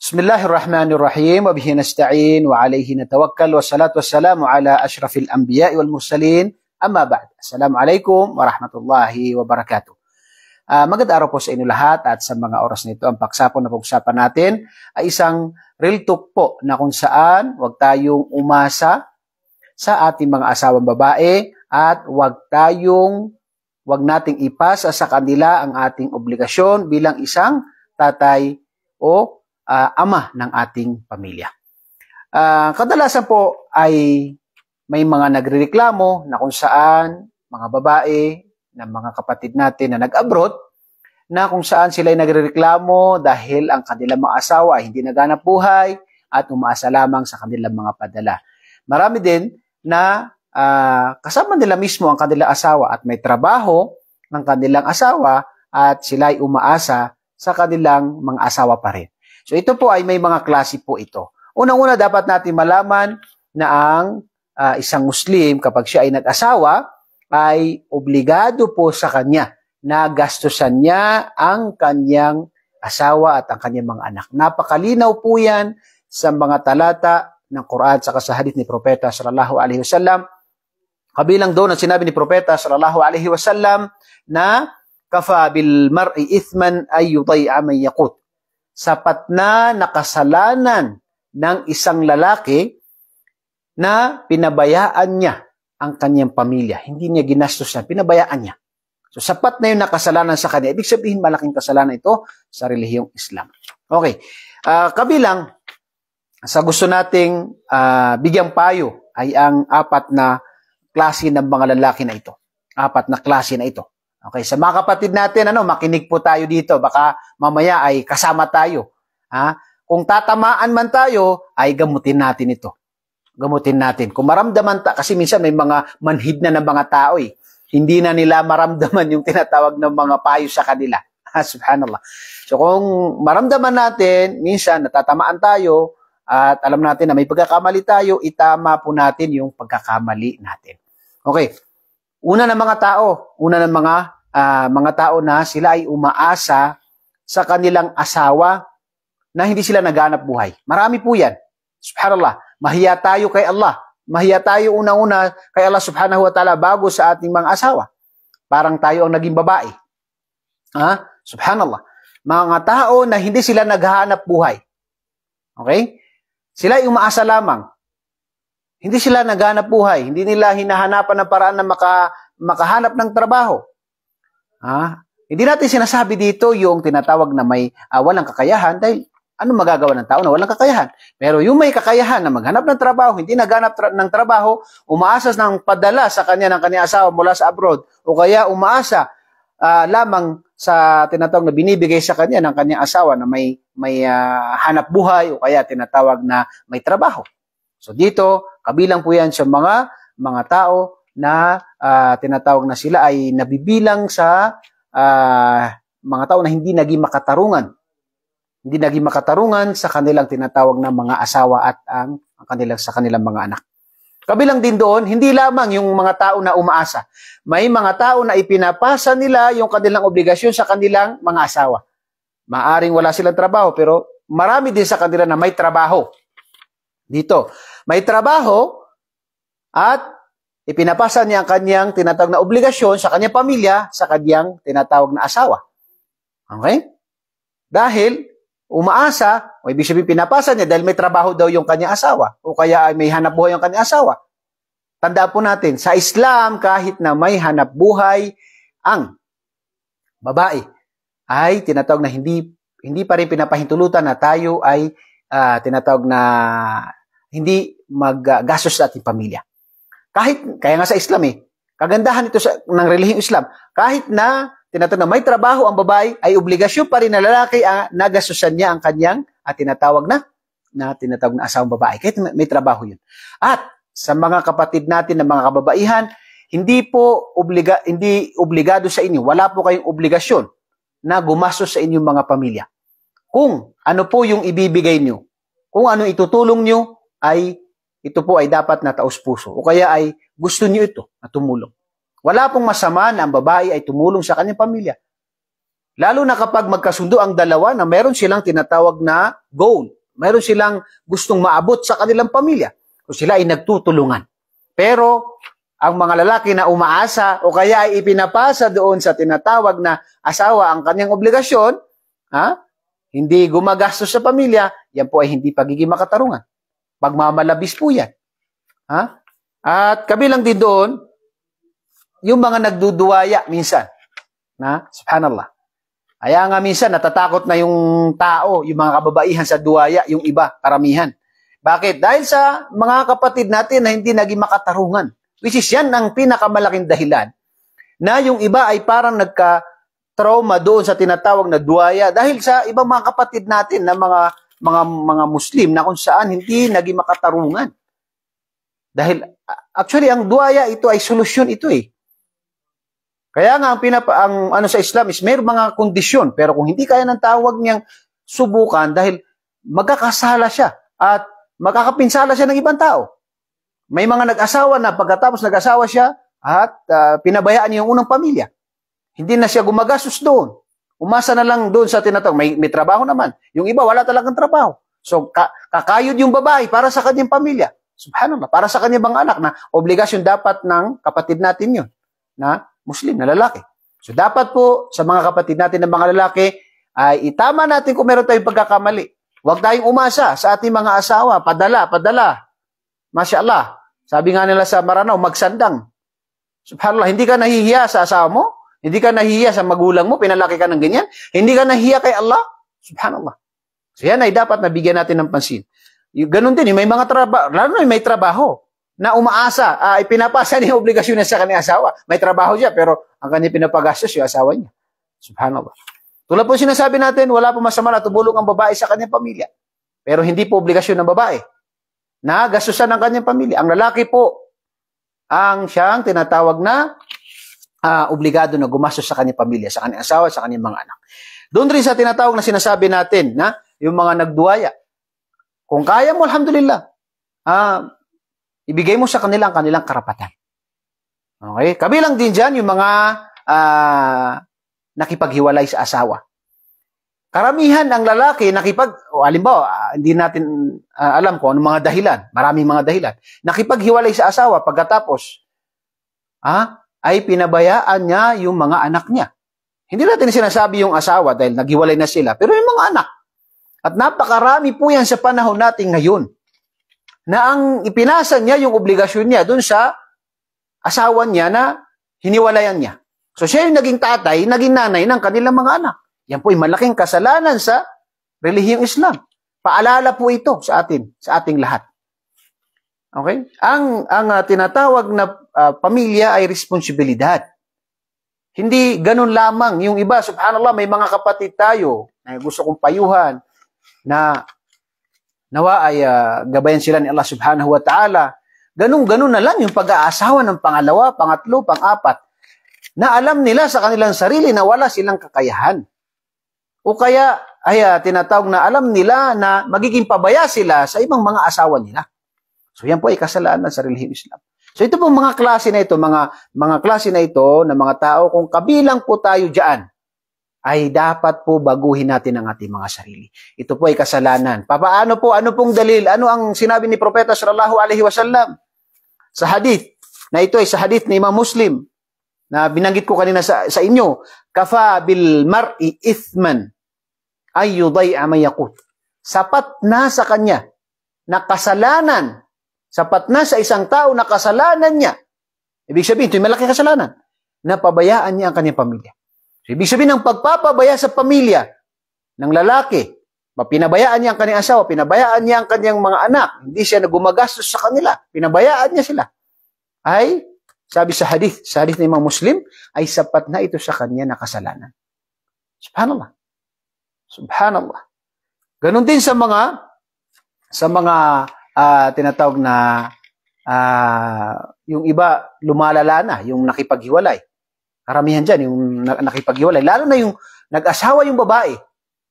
بسم الله الرحمن الرحيم وبه نستعين وعليه نتوكل والصلاة والسلام على أشرف الأنبياء والمرسلين أما بعد السلام عليكم ورحمة الله وبركاته Uh, magandang araw po sa inyo lahat at sa mga oras nito ang paksa na pag-usapan natin ay isang real talk po na kung saan huwag tayong umasa sa ating mga asawang babae at huwag tayong huwag nating ipasa sa kanila ang ating obligasyon bilang isang tatay o uh, ama ng ating pamilya. Uh, kadalasan po ay may mga nagrereklamo na kung saan mga babae na mga kapatid natin na nag-abroad na kung saan sila ay nagrereklamo dahil ang kanilang mga asawa ay hindi naganap buhay at umaasa lamang sa kanilang mga padala. Marami din na uh, kasama nila mismo ang kanilang asawa at may trabaho ng kanilang asawa at sila ay umaasa sa kanilang mga asawa pa rin. So ito po ay may mga klase po ito. Unang-una dapat natin malaman na ang uh, isang Muslim kapag siya ay nag-asawa ay obligado po sa kanya na gastusan niya ang kanyang asawa at ang kanyang mga anak. Napakalinaw po yan sa mga talata ng Quran sa kasahadit ni Propeta sallallahu alaihi wasallam. Kabilang doon ang sinabi ni Propeta sallallahu alaihi wasallam na kafa bil mar'i ithman ay yuday'a man yaqut sapat na nakasalanan ng isang lalaki na pinabayaan niya ang kanyang pamilya. Hindi niya ginastos na, pinabayaan niya. So sapat na yung nakasalanan sa kanya. Ibig sabihin malaking kasalanan ito sa relihiyong Islam. Okay. Uh, kabilang sa gusto nating uh, bigyang payo ay ang apat na klase ng mga lalaki na ito. Apat na klase na ito. Okay, sa mga kapatid natin, ano, makinig po tayo dito. Baka mamaya ay kasama tayo. Ha? Kung tatamaan man tayo, ay gamutin natin ito. Gamutin natin. Kung maramdaman, ta- kasi minsan may mga manhid na ng mga tao eh. Hindi na nila maramdaman yung tinatawag ng mga payo sa kanila. Ah, subhanallah. So kung maramdaman natin, minsan natatamaan tayo, at alam natin na may pagkakamali tayo, itama po natin yung pagkakamali natin. Okay, Una ng mga tao, una ng mga uh, mga tao na sila ay umaasa sa kanilang asawa na hindi sila naghanap buhay. Marami po yan. Subhanallah. Mahiya tayo kay Allah. Mahiya tayo una-una kay Allah subhanahu wa ta'ala bago sa ating mga asawa. Parang tayo ang naging babae. Ha? Subhanallah. Mga tao na hindi sila naghahanap buhay. Okay? Sila ay umaasa lamang hindi sila naghanap buhay. Hindi nila hinahanapan ng paraan na maka, makahanap ng trabaho. Ha? Hindi natin sinasabi dito yung tinatawag na may uh, walang kakayahan dahil ano magagawa ng tao na walang kakayahan? Pero yung may kakayahan na maghanap ng trabaho, hindi naghanap tra- ng trabaho, umaasas ng padala sa kanya ng kanyang asawa mula sa abroad o kaya umaasa uh, lamang sa tinatawag na binibigay sa kanya ng kanyang asawa na may may uh, hanap buhay o kaya tinatawag na may trabaho. So dito, Kabilang po yan sa mga mga tao na uh, tinatawag na sila ay nabibilang sa uh, mga tao na hindi naging makatarungan. Hindi naging makatarungan sa kanilang tinatawag na mga asawa at ang, ang kanilang, sa kanilang mga anak. Kabilang din doon, hindi lamang yung mga tao na umaasa. May mga tao na ipinapasa nila yung kanilang obligasyon sa kanilang mga asawa. Maaring wala silang trabaho, pero marami din sa kanila na may trabaho. Dito, may trabaho at ipinapasa niya ang kanyang tinatawag na obligasyon sa kanyang pamilya, sa kanyang tinatawag na asawa. Okay? Dahil umaasa, o ibig sabihin pinapasa niya dahil may trabaho daw yung kanyang asawa o kaya may hanap buhay yung kanyang asawa. Tandaan po natin, sa Islam kahit na may hanap buhay ang babae ay tinatawag na hindi hindi pa rin pinapahintulutan na tayo ay uh, tinatawag na hindi maggastos uh, sa ating pamilya. Kahit, kaya nga sa Islam eh, kagandahan ito sa, ng relihiyong Islam, kahit na tinatanong may trabaho ang babae, ay obligasyon pa rin na lalaki ang nagastusan niya ang kanyang at ah, tinatawag na na tinatawag na asawang babae. Kahit may, may trabaho yun. At sa mga kapatid natin na mga kababaihan, hindi po obliga, hindi obligado sa inyo, wala po kayong obligasyon na gumastos sa inyong mga pamilya. Kung ano po yung ibibigay nyo, kung ano itutulong nyo ay ito po ay dapat na taos-puso o kaya ay gusto niyo ito na tumulong. Wala pong masama na ang babae ay tumulong sa kanyang pamilya. Lalo na kapag magkasundo ang dalawa na meron silang tinatawag na goal. Meron silang gustong maabot sa kanilang pamilya. O sila ay nagtutulungan. Pero ang mga lalaki na umaasa o kaya ay ipinapasa doon sa tinatawag na asawa ang kanyang obligasyon, ha? hindi gumagastos sa pamilya, yan po ay hindi pagiging makatarungan. Pagmamalabis po yan. Ha? At kabilang din doon, yung mga nagduduwaya minsan. Na, subhanallah. Kaya nga minsan natatakot na yung tao, yung mga kababaihan sa duwaya, yung iba, karamihan. Bakit? Dahil sa mga kapatid natin na hindi naging makatarungan. Which is yan ang pinakamalaking dahilan na yung iba ay parang nagka-trauma doon sa tinatawag na duwaya dahil sa ibang mga kapatid natin na mga mga mga Muslim na kung saan hindi naging makatarungan. Dahil actually ang duaya ito ay solusyon ito eh. Kaya nga ang, pinapa, ang ano sa Islam is may mga kondisyon pero kung hindi kaya ng tawag niyang subukan dahil magkakasala siya at magkakapinsala siya ng ibang tao. May mga nag-asawa na pagkatapos nag-asawa siya at uh, pinabayaan niya yung unang pamilya. Hindi na siya gumagastos doon. Umasa na lang doon sa tinatawag. May, may trabaho naman. Yung iba, wala talagang trabaho. So, ka, kakayod yung babae para sa kanyang pamilya. Subhanallah, para sa kanyang bang anak na obligasyon dapat ng kapatid natin yun, na Muslim, na lalaki. So, dapat po sa mga kapatid natin na mga lalaki, ay itama natin kung meron tayong pagkakamali. Huwag tayong umasa sa ating mga asawa. Padala, padala. Masya Allah. Sabi nga nila sa Maranao, magsandang. Subhanallah, hindi ka nahihiya sa asawa mo? Hindi ka nahiya sa magulang mo, pinalaki ka ng ganyan. Hindi ka nahiya kay Allah. Subhanallah. So yan ay dapat nabigyan natin ng pansin. Ganun din, may mga trabaho, lalo na may trabaho na umaasa, uh, ipinapasa niya yung obligasyon niya sa kanyang asawa. May trabaho siya, pero ang kanyang pinapagastos yung asawa niya. Subhanallah. Tulad po sinasabi natin, wala po masama na tubulong ang babae sa kanyang pamilya. Pero hindi po obligasyon ng babae na gastusan ng kanyang pamilya. Ang lalaki po ang siyang tinatawag na uh, obligado na gumastos sa kanyang pamilya, sa kanyang asawa, sa kanyang mga anak. Doon rin sa tinatawag na sinasabi natin na yung mga nagduwaya, kung kaya mo, alhamdulillah, uh, ibigay mo sa kanila ang kanilang karapatan. Okay? Kabilang din dyan yung mga uh, nakipaghiwalay sa asawa. Karamihan ang lalaki nakipag, o alimbawa, uh, hindi natin uh, alam kung anong mga dahilan, maraming mga dahilan, nakipaghiwalay sa asawa pagkatapos, ah, ay pinabayaan niya yung mga anak niya. Hindi natin sinasabi yung asawa dahil naghiwalay na sila, pero yung mga anak. At napakarami po yan sa panahon natin ngayon na ang ipinasa niya yung obligasyon niya dun sa asawa niya na hiniwalayan niya. So siya yung naging tatay, naging nanay ng kanilang mga anak. Yan po ay malaking kasalanan sa relihiyong Islam. Paalala po ito sa atin, sa ating lahat. Okay? Ang ang uh, tinatawag na uh, pamilya ay responsibilidad. Hindi ganun lamang. Yung iba, subhanallah, may mga kapatid tayo na gusto kong payuhan na nawa ay uh, gabayan sila ni Allah subhanahu wa ta'ala. Ganun-ganun na lang yung pag-aasawa ng pangalawa, pangatlo, pang-apat na alam nila sa kanilang sarili na wala silang kakayahan. O kaya, ay uh, tinatawag na alam nila na magiging pabaya sila sa ibang mga asawa nila. So yan po ay kasalanan sa relihiyong Islam. So ito pong mga klase na ito, mga, mga klase na ito ng mga tao, kung kabilang po tayo dyan, ay dapat po baguhin natin ang ating mga sarili. Ito po ay kasalanan. Papaano po? Ano pong dalil? Ano ang sinabi ni Propeta sallallahu alaihi wasallam? Sa hadith, na ito ay sa hadith ni Imam Muslim, na binanggit ko kanina sa, sa inyo, kafa bil mar'i ithman ay yuday'a may yakut. Sapat na sa kanya na kasalanan Sapat na sa isang tao na kasalanan niya. Ibig sabihin, ito yung malaki kasalanan. Napabayaan niya ang kanyang pamilya. So, ibig sabihin, ang pagpapabaya sa pamilya ng lalaki, pinabayaan niya ang kanyang asawa, pinabayaan niya ang kanyang mga anak, hindi siya nagumagastos sa kanila, pinabayaan niya sila. Ay, sabi sa hadith, sa hadith ng Imam Muslim, ay sapat na ito sa kanya na kasalanan. Subhanallah. Subhanallah. Ganon din sa mga sa mga uh, tinatawag na uh, yung iba lumalala na, yung nakipaghiwalay. Karamihan dyan, yung nakipaghiwalay. Lalo na yung nag-asawa yung babae.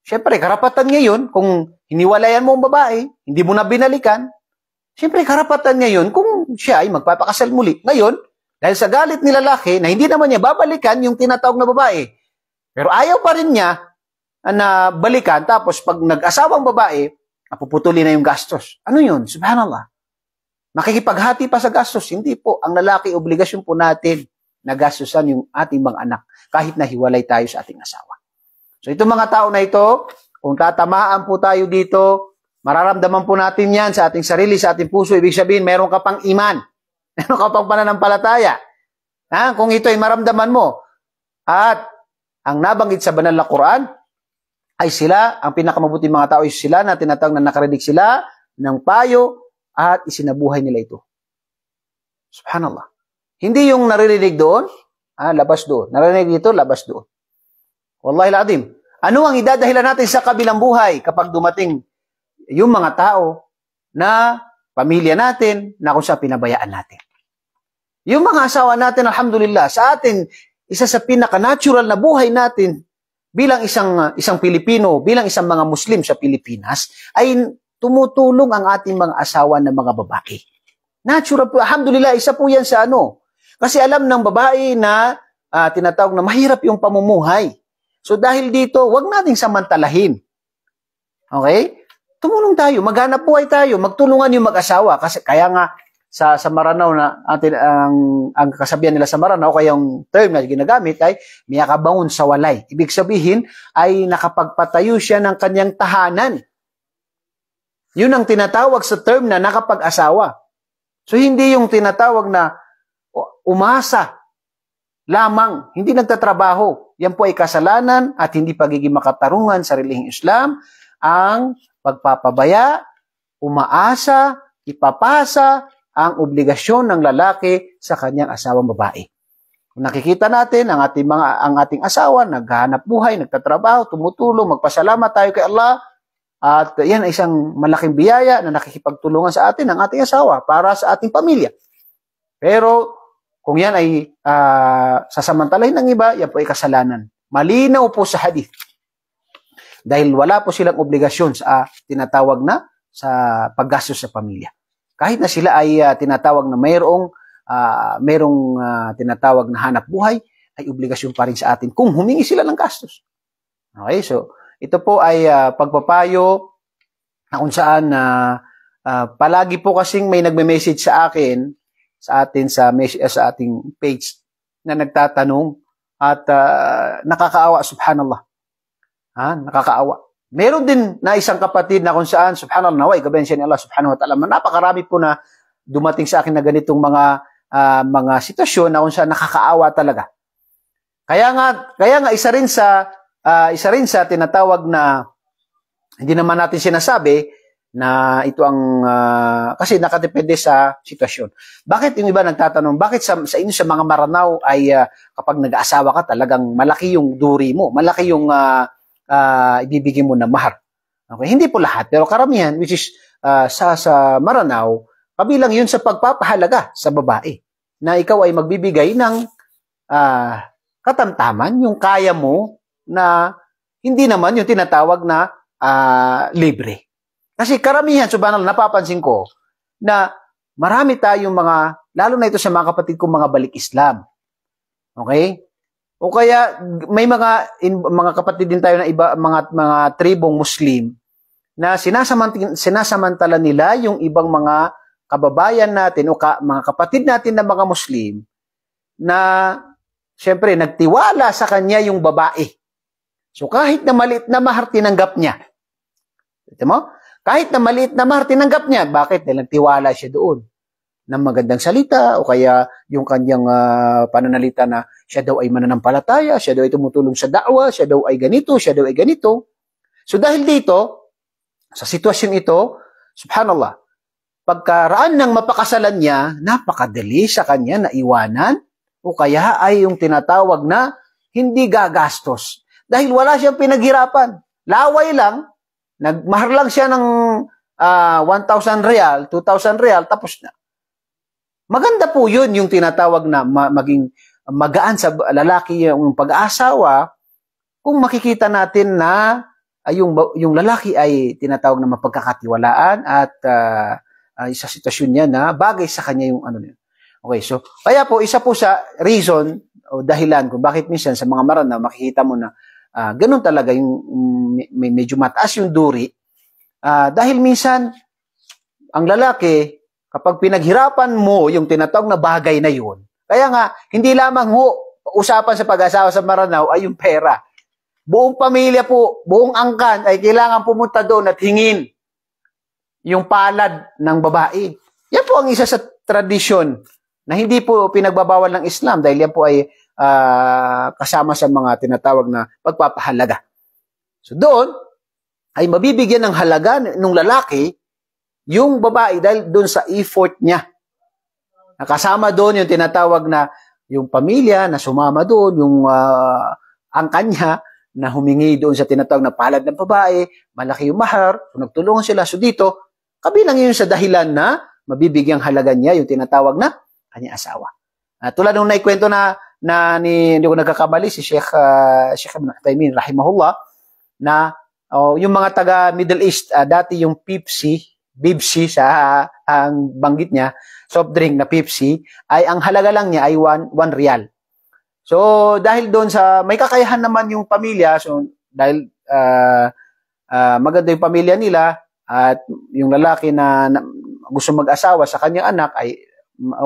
Siyempre, karapatan niya kung hiniwalayan mo ang babae, hindi mo na binalikan. Siyempre, karapatan ngayon, kung siya ay magpapakasal muli. Ngayon, dahil sa galit ni lalaki na hindi naman niya babalikan yung tinatawag na babae. Pero ayaw pa rin niya na balikan. Tapos pag nag-asawang babae, napuputuli na yung gastos. Ano yun? Subhanallah. Makikipaghati pa sa gastos? Hindi po. Ang lalaki, obligasyon po natin na gastusan yung ating mga anak kahit na hiwalay tayo sa ating asawa. So itong mga tao na ito, kung tatamaan po tayo dito, mararamdaman po natin yan sa ating sarili, sa ating puso. Ibig sabihin, meron ka pang iman. Meron ka pang pananampalataya. Ha? Kung ito ay maramdaman mo. At ang nabanggit sa banal na Quran, ay sila, ang pinakamabuting mga tao ay sila na tinatawag na nakarinig sila ng payo at isinabuhay nila ito. Subhanallah. Hindi yung naririnig doon, ah, labas doon. Naririnig dito, labas doon. Wallahi ladim. Ano ang idadahilan natin sa kabilang buhay kapag dumating yung mga tao na pamilya natin na kung sa pinabayaan natin? Yung mga asawa natin, alhamdulillah, sa atin, isa sa pinaka-natural na buhay natin bilang isang ah, isang Pilipino, bilang isang mga Muslim sa Pilipinas ay tumutulong ang ating mga asawa ng mga babae. Natural po, alhamdulillah, isa po 'yan sa ano. Kasi alam ng babae na uh, tinatawag na mahirap yung pamumuhay. So dahil dito, wag nating samantalahin. Okay? Tumulong tayo, maghanap buhay tayo, magtulungan yung mag-asawa kasi kaya nga sa sa Maranao na atin ang ang kasabihan nila sa Maranao kaya yung term na ginagamit ay miyakabangon sa walay. Ibig sabihin ay nakapagpatayo siya ng kanyang tahanan. Yun ang tinatawag sa term na nakapag-asawa. So hindi yung tinatawag na umasa lamang, hindi nagtatrabaho. Yan po ay kasalanan at hindi pagiging makatarungan sa relihing Islam ang pagpapabaya, umaasa, ipapasa, ang obligasyon ng lalaki sa kanyang asawang babae. Kung Nakikita natin ang ating mga ang ating asawa naghahanap buhay, nagtatrabaho, tumutulong, magpasalamat tayo kay Allah. At yan ay isang malaking biyaya na nakikipagtulungan sa atin ang ating asawa para sa ating pamilya. Pero kung yan ay uh, sasamantalahin ng iba, yan po ay kasalanan. Malinaw po sa hadith. Dahil wala po silang obligasyon sa uh, tinatawag na sa paggastos sa pamilya kahit na sila ay uh, tinatawag na mayroong uh, ah, merong uh, ah, tinatawag na hanap buhay, ay obligasyon pa rin sa atin kung humingi sila ng gastos. Okay, so ito po ay uh, pagpapayo na kung saan na uh, uh, palagi po kasing may nagme-message sa akin sa atin sa mes- uh, sa ating page na nagtatanong at uh, nakakaawa subhanallah. Ha, nakakaawa. Meron din na isang kapatid na kung saan, subhanallah, naway, kabensya ni Allah subhanahu wa ta'ala. Napakarami po na dumating sa akin na ganitong mga uh, mga sitwasyon na kung saan nakakaawa talaga. Kaya nga, kaya nga isa rin sa uh, isa rin sa tinatawag na hindi naman natin sinasabi na ito ang uh, kasi nakadepende sa sitwasyon. Bakit yung iba nagtatanong, bakit sa, sa inyo sa mga maranaw ay uh, kapag nag-aasawa ka talagang malaki yung duri mo, malaki yung uh, uh, ibibigay mo na mahar. Okay? Hindi po lahat, pero karamihan, which is uh, sa, sa Maranao, kabilang yun sa pagpapahalaga sa babae na ikaw ay magbibigay ng uh, katamtaman, yung kaya mo na hindi naman yung tinatawag na uh, libre. Kasi karamihan, subhanallah, napapansin ko na marami tayong mga, lalo na ito sa mga kapatid kong mga balik Islam. Okay? O kaya may mga in, mga kapatid din tayo na iba mga mga tribong Muslim na sinasamantala, sinasamantala nila yung ibang mga kababayan natin o ka, mga kapatid natin na mga Muslim na syempre nagtiwala sa kanya yung babae. So kahit na maliit na mahar tinanggap niya. Ito mo? Kahit na maliit na mahar tinanggap niya. Bakit? Dahil nagtiwala siya doon ng magandang salita o kaya yung kanyang uh, pananalita na siya daw ay mananampalataya, siya daw ay tumutulong sa da'wa, siya daw ay ganito, siya daw ay ganito. So dahil dito, sa sitwasyon ito, subhanallah, pagkaraan ng mapakasalan niya, napakadali sa kanya na iwanan o kaya ay yung tinatawag na hindi gagastos. Dahil wala siyang pinaghirapan. Laway lang, nagmahar lang siya ng uh, ah, 1,000 real, 2,000 real, tapos na. Maganda po yun yung tinatawag na ma- maging magaan sa lalaki yung pag asawa kung makikita natin na uh, yung, yung lalaki ay tinatawag na mapagkakatiwalaan at uh, ah, uh, ah, sa sitwasyon niya na bagay sa kanya yung ano niya. Okay, so kaya po isa po sa reason o dahilan kung bakit minsan sa mga marana makikita mo na uh, ganun talaga yung um, medyo mataas yung duri uh, dahil minsan ang lalaki Kapag pinaghirapan mo yung tinatawag na bagay na yun, kaya nga, hindi lamang ho, usapan sa pag-asawa sa Maranao ay yung pera. Buong pamilya po, buong angkan ay kailangan pumunta doon at hingin yung palad ng babae. Yan po ang isa sa tradisyon na hindi po pinagbabawal ng Islam dahil yan po ay uh, kasama sa mga tinatawag na pagpapahalaga. So doon, ay mabibigyan ng halaga nung lalaki yung babae dahil doon sa effort niya. Nakasama doon yung tinatawag na yung pamilya na sumama doon, yung uh, ang kanya na humingi doon sa tinatawag na palad ng babae, malaki yung mahar, so nagtulungan sila. So dito, kabilang yun sa dahilan na mabibigyang halaga niya yung tinatawag na kanya asawa. Uh, tulad nung naikwento na na ni hindi ko nagkakamali si Sheikh uh, Sheikh Ibn Uthaymeen rahimahullah na oh, yung mga taga Middle East uh, dati yung PIPSI Pepsi sa ang banggit niya, soft drink na Pepsi, ay ang halaga lang niya ay 1 real. So, dahil doon sa, may kakayahan naman yung pamilya, so, dahil uh, uh, maganda yung pamilya nila, at yung lalaki na, na gusto mag-asawa sa kanyang anak, ay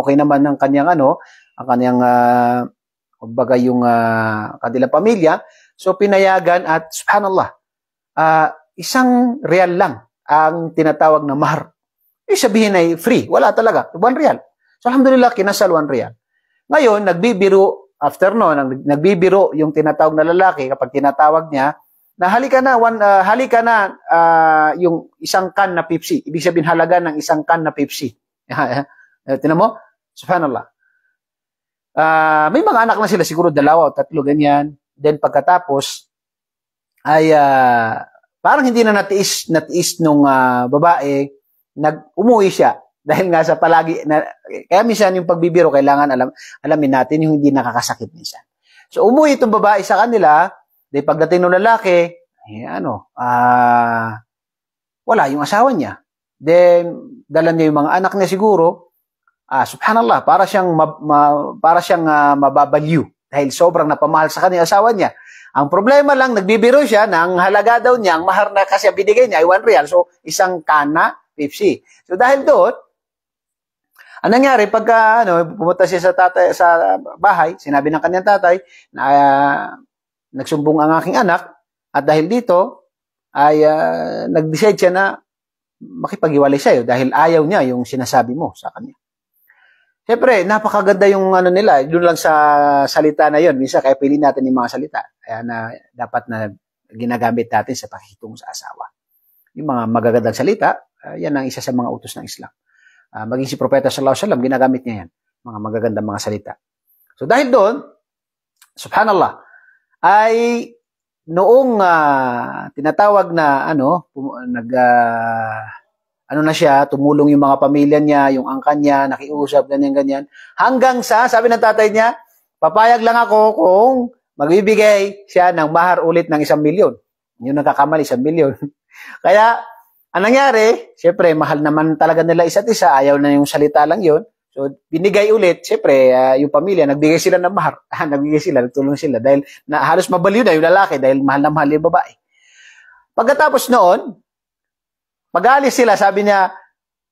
okay naman ng kanyang ano, ang kanyang, uh, ah, bagay yung uh, kanilang pamilya, so pinayagan at subhanallah, uh, isang real lang ang tinatawag na mahar. Ibig sabihin ay free. Wala talaga. One real. So alhamdulillah, kinasal one real. Ngayon, nagbibiro, after noon, nagbibiro yung tinatawag na lalaki kapag tinatawag niya, na halika na, one, uh, halika na uh, yung isang can na Pepsi. Ibig sabihin halaga ng isang can na Pepsi. Eh, eh, tinan mo? Subhanallah. Uh, may mga anak na sila, siguro dalawa o tatlo, ganyan. Then pagkatapos, ay uh, parang hindi na natiis, natiis nung uh, babae, nag-umuwi siya. Dahil nga sa palagi, na, kaya minsan yung pagbibiro, kailangan alam, alamin natin yung hindi nakakasakit minsan. So umuwi itong babae sa kanila, dahil pagdating ng lalaki, eh, ano, ah, uh, wala yung asawa niya. Then, dala niya yung mga anak niya siguro, ah, uh, subhanallah, para siyang, ma, ma, para siyang uh, mababaliw dahil sobrang napamahal sa kanya asawa niya. Ang problema lang, nagbibiro siya ng halaga daw niya, ang mahar na kasi binigay niya ay 1 real. So, isang kana, 50. So, dahil doon, ang nangyari, pagka ano, pumunta siya sa, tatay, sa bahay, sinabi ng kanyang tatay na uh, nagsumbong ang aking anak at dahil dito ay uh, nag-decide siya na makipag-iwalay sa'yo dahil ayaw niya yung sinasabi mo sa kanya. Siyempre, napakaganda yung ano nila, eh, doon lang sa salita na yon Minsan, kaya pili natin yung mga salita na dapat na ginagamit natin sa pakikitungo sa asawa. Yung mga magagandang salita, uh, yan ang isa sa mga utos ng Islam. Uh, maging si Propeta Sallallahu Alaihi Wasallam, ginagamit niya yan, mga magagandang mga salita. So dahil doon, subhanallah, ay noong uh, tinatawag na ano, nag uh, ano na siya, tumulong yung mga pamilya niya, yung angkan niya, nakiusap, ganyan-ganyan. Hanggang sa, sabi ng tatay niya, papayag lang ako kung magbibigay siya ng mahar ulit ng isang milyon. Yun ang kakamali, isang milyon. Kaya, ang nangyari, siyempre, mahal naman talaga nila isa't isa, ayaw na yung salita lang yun. So, binigay ulit, syempre, uh, yung pamilya, nagbigay sila ng mahar. Ah, nagbigay sila, nagtulong sila. Dahil na, halos mabaliw na yung lalaki dahil mahal na mahal yung babae. Pagkatapos noon, pag sila, sabi niya,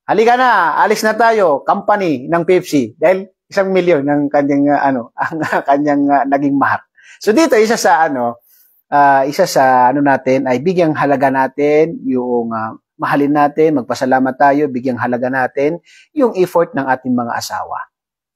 halika na, alis na tayo, company ng Pepsi. Dahil isang milyon ang kanyang, uh, ano, ang kanyang uh, naging mahar. So dito, isa sa ano, uh, isa sa ano natin ay bigyang halaga natin yung uh, mahalin natin, magpasalamat tayo, bigyang halaga natin yung effort ng ating mga asawa.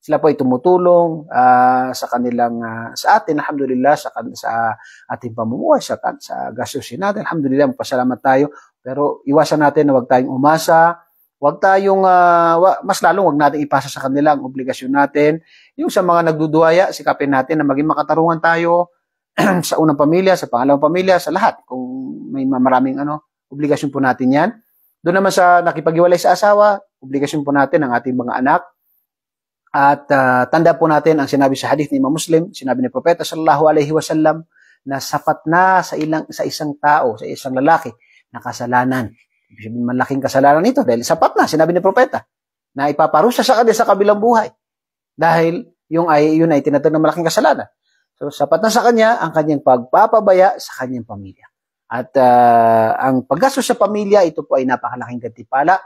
Sila po ay tumutulong uh, sa kanilang uh, sa atin alhamdulillah sa sa ating pamumuhay sa sa gastos natin alhamdulillah magpasalamat tayo pero iwasan natin na wag tayong umasa Huwag tayong, uh, mas lalong wag natin ipasa sa kanila ang obligasyon natin. Yung sa mga nagduduwaya, sikapin natin na maging makatarungan tayo sa unang pamilya, sa pangalawang pamilya, sa lahat. Kung may maraming ano, obligasyon po natin yan. Doon naman sa nakipaghiwalay sa asawa, obligasyon po natin ang ating mga anak. At uh, tanda po natin ang sinabi sa hadith ni Imam Muslim, sinabi ni Propeta sallallahu alaihi wasallam na sapat na sa ilang sa isang tao, sa isang lalaki na kasalanan Malaking kasalanan nito dahil sapat na, sinabi ni propeta, na ipaparusa sa kanya sa kabilang buhay. Dahil yung ay, yun ay tinatag na malaking kasalanan. So, sapat na sa kanya ang kanyang pagpapabaya sa kanyang pamilya. At uh, ang paggasto sa pamilya, ito po ay napakalaking gantipala.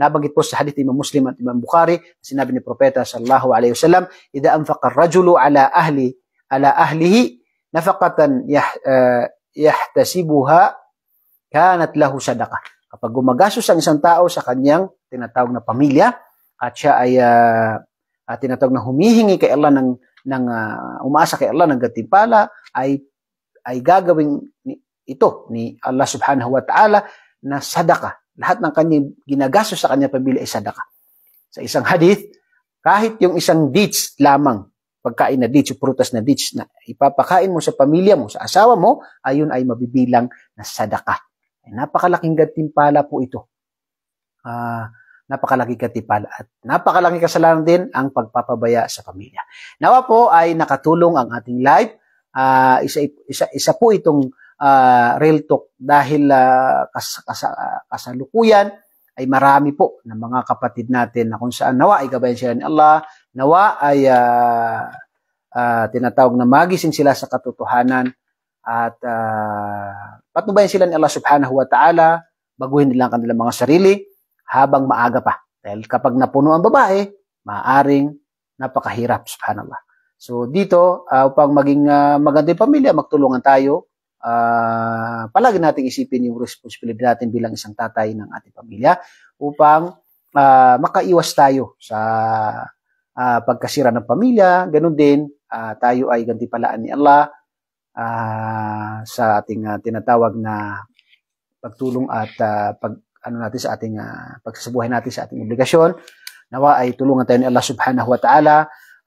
Nabanggit po sa hadith ng Muslim at Imam Bukhari, sinabi ni Propeta sallallahu alaihi wasallam, "Idza anfaqa ar-rajulu ala ahli ala ahlihi nafaqatan yah, uh, yahtasibuha kanat lahu sadaqah." Kapag gumagastos ang isang tao sa kanyang tinatawag na pamilya at siya ay uh, tinatawag na humihingi kay Allah ng ng uh, umaasa kay Allah ng gatimpala ay ay gagawing ito ni Allah Subhanahu wa Ta'ala na sadaka. Lahat ng kanyang ginagastos sa kanyang pamilya ay sadaka. Sa isang hadith, kahit yung isang dits lamang, pagkain na dates, prutas na dits na ipapakain mo sa pamilya mo, sa asawa mo, ayun ay mabibilang na sadaka. Napakalaking gantimpala po ito. Uh, napakalaki katipal at napakalaki kasalanan din ang pagpapabaya sa pamilya. Nawa po ay nakatulong ang ating live. Uh, ah, isa, isa, isa po itong uh, real talk dahil uh, kas, kas, kasalukuyan ay marami po ng mga kapatid natin na kung saan nawa ay gabayan sila ni Allah, nawa ay uh, uh, tinatawag na magising sila sa katotohanan at uh, patnubayan sila ni Allah subhanahu wa ta'ala, baguhin nila ang kanilang mga sarili habang maaga pa. Dahil kapag napuno ang babae, maaring napakahirap, subhanallah. So dito, uh, upang maging uh, ah, magandang pamilya, magtulungan tayo. Uh, palagi nating isipin yung responsibility natin bilang isang tatay ng ating pamilya upang uh, makaiwas tayo sa uh, pagkasira ng pamilya. Ganun din, uh, tayo ay gantipalaan ni Allah uh, sa ating uh, tinatawag na pagtulong at uh, pag ano natin sa ating uh, pagsasabuhay natin sa ating obligasyon. Nawa ay tulungan tayo ni Allah Subhanahu wa Ta'ala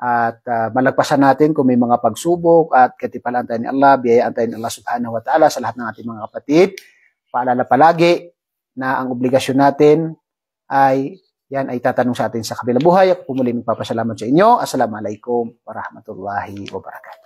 at uh, malagpasan natin kung may mga pagsubok at katipalaan tayo ni Allah, biyayaan tayo ni Allah Subhanahu wa Ta'ala sa lahat ng ating mga kapatid. Paalala palagi na ang obligasyon natin ay yan ay tatanong sa atin sa kabilang buhay. Ako po muli magpapasalamat sa inyo. Assalamualaikum warahmatullahi wabarakatuh.